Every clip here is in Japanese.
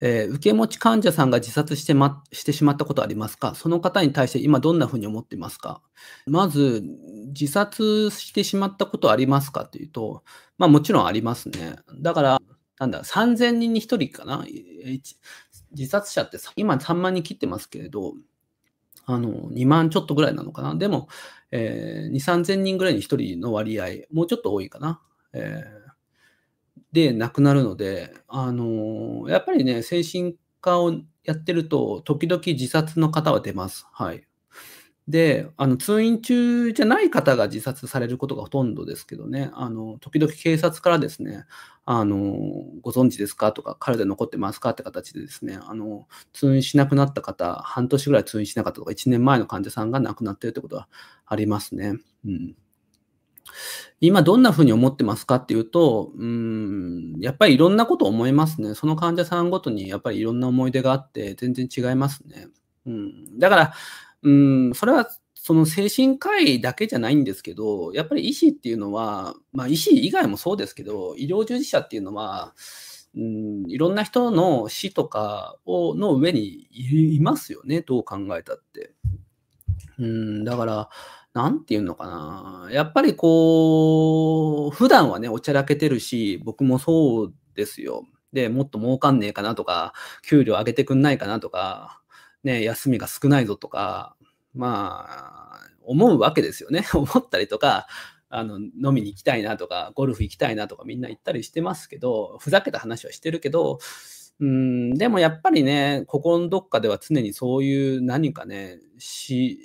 えー、受け持ち患者さんが自殺して,、ま、してしまったことありますかその方に対して今どんなふうに思っていますかまず、自殺してしまったことありますかというと、まあもちろんありますね。だから、なんだ、3000人に1人かな自殺者って今3万人切ってますけれど、あの、2万ちょっとぐらいなのかなでも、えー、2、3000人ぐらいに1人の割合、もうちょっと多いかな、えーでなくなるので、あのやっぱりね、精神科をやってると、時々自殺の方は出ます。はい。で、あの通院中じゃない方が自殺されることがほとんどですけどね、あの時々警察からですね、あのご存知ですかとか、体残ってますかって形でですね、あの通院しなくなった方、半年ぐらい通院しなかったとか、1年前の患者さんが亡くなってるってことはありますね。うん今どんなふうに思ってますかっていうと、うん、やっぱりいろんなこと思いますね。その患者さんごとにやっぱりいろんな思い出があって、全然違いますね。うん、だから、うん、それはその精神科医だけじゃないんですけど、やっぱり医師っていうのは、まあ、医師以外もそうですけど、医療従事者っていうのは、うん、いろんな人の死とかをの上にいますよね、どう考えたって。うん、だから、なんていうのかな。やっぱりこう、普段はね、おちゃらけてるし、僕もそうですよ。で、もっと儲かんねえかなとか、給料上げてくんないかなとか、ね、休みが少ないぞとか、まあ、思うわけですよね。思ったりとか、あの、飲みに行きたいなとか、ゴルフ行きたいなとか、みんな行ったりしてますけど、ふざけた話はしてるけど、うん、でもやっぱりね、ここのどっかでは常にそういう何かね、死、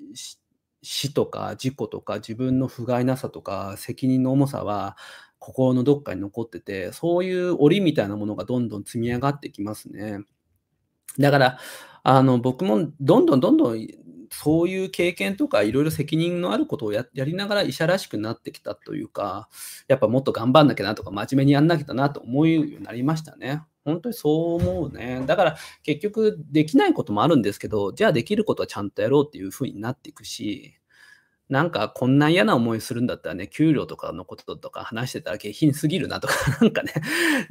死とか事故とか自分の不甲斐なさとか責任の重さは心のどっかに残ってて、そういう檻みたいなものがどんどん積み上がってきますね。だから、あの、僕もどんどんどんどんそういう経験とかいろいろ責任のあることをやりながら医者らしくなってきたというか、やっぱもっと頑張んなきゃなとか真面目にやんなきゃなと思うようになりましたね。本当にそう思うね。だから結局できないこともあるんですけど、じゃあできることはちゃんとやろうっていうふうになっていくし、なんかこんな嫌な思いするんだったらね、給料とかのこととか話してたら下品すぎるなとか、なんかね、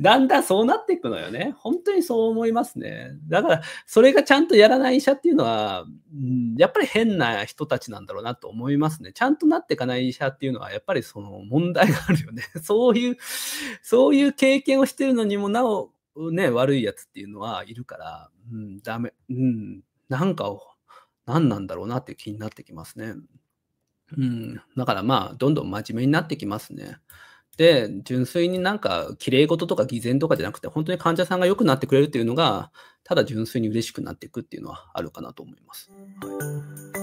だんだんそうなっていくのよね。本当にそう思いますね。だから、それがちゃんとやらない医者っていうのは、やっぱり変な人たちなんだろうなと思いますね。ちゃんとなっていかない医者っていうのは、やっぱりその問題があるよね。そういう、そういう経験をしてるのにもなお、ね、悪いやつっていうのはいるから、うん、ダメ、うん、なんか、何なんだろうなって気になってきますね。うん、だからまあ、どんどん真面目になってきますね。で、純粋になんか、きれい事とか偽善とかじゃなくて、本当に患者さんが良くなってくれるっていうのが、ただ純粋に嬉しくなっていくっていうのはあるかなと思います。はい